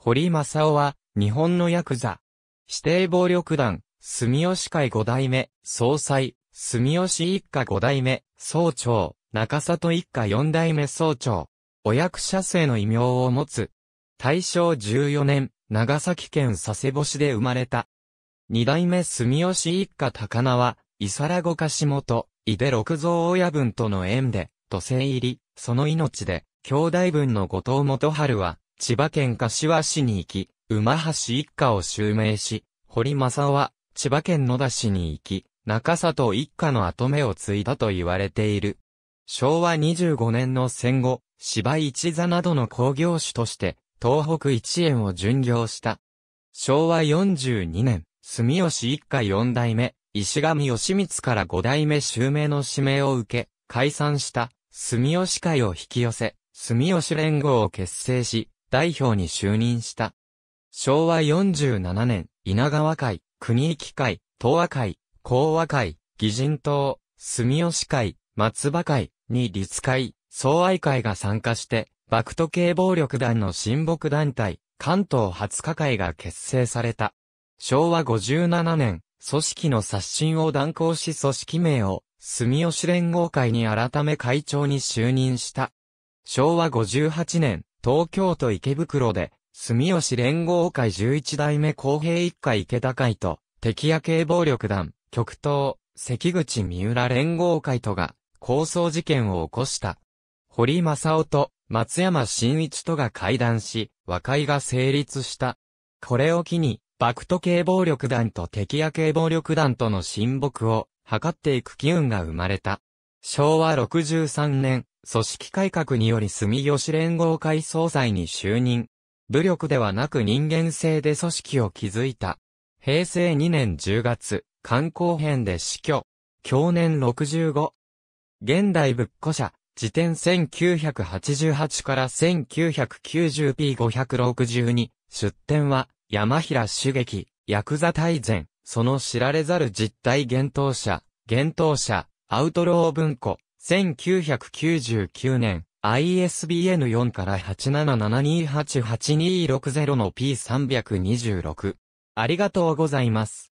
堀正夫は、日本のヤクザ。指定暴力団、住吉会五代目、総裁、住吉一家五代目、総長、中里一家四代目総長。お役者生の異名を持つ。大正14年、長崎県佐世保市で生まれた。二代目住吉一家高名は、伊良子貸元、井出六蔵親分との縁で、土星入り、その命で、兄弟分の後藤元春は、千葉県柏市に行き、馬橋一家を襲名し、堀正は、千葉県野田市に行き、中里一家の後目を継いだと言われている。昭和25年の戦後、芝一座などの工業種として、東北一円を巡業した。昭和42年、住吉一家四代目、石上義光から五代目襲名の指名を受け、解散した、住吉会を引き寄せ、住吉連合を結成し、代表に就任した。昭和47年、稲川会、国域会、東和会、講和会、議人党、住吉会、松葉会、に立会、総愛会が参加して、幕ト系暴力団の親睦団体、関東20日会が結成された。昭和57年、組織の刷新を断行し組織名を、住吉連合会に改め会長に就任した。昭和58年、東京都池袋で、住吉連合会11代目公平一家池田会と、敵屋警暴力団、極東、関口三浦連合会とが、抗争事件を起こした。堀正夫と松山真一とが会談し、和解が成立した。これを機に、バクト系暴力団と敵屋警暴力団との親睦を図っていく機運が生まれた。昭和63年、組織改革により住吉連合会総裁に就任。武力ではなく人間性で組織を築いた。平成2年10月、観光編で死去。去年65。現代仏庫社、辞典1988から 1990p562、出典は、山平主劇、ヤクザ大全、その知られざる実体幻冬者、幻冬者、アウトロー文庫、1999年、ISBN4 から8 7 7 2 8 8 2 6 0の P326。ありがとうございます。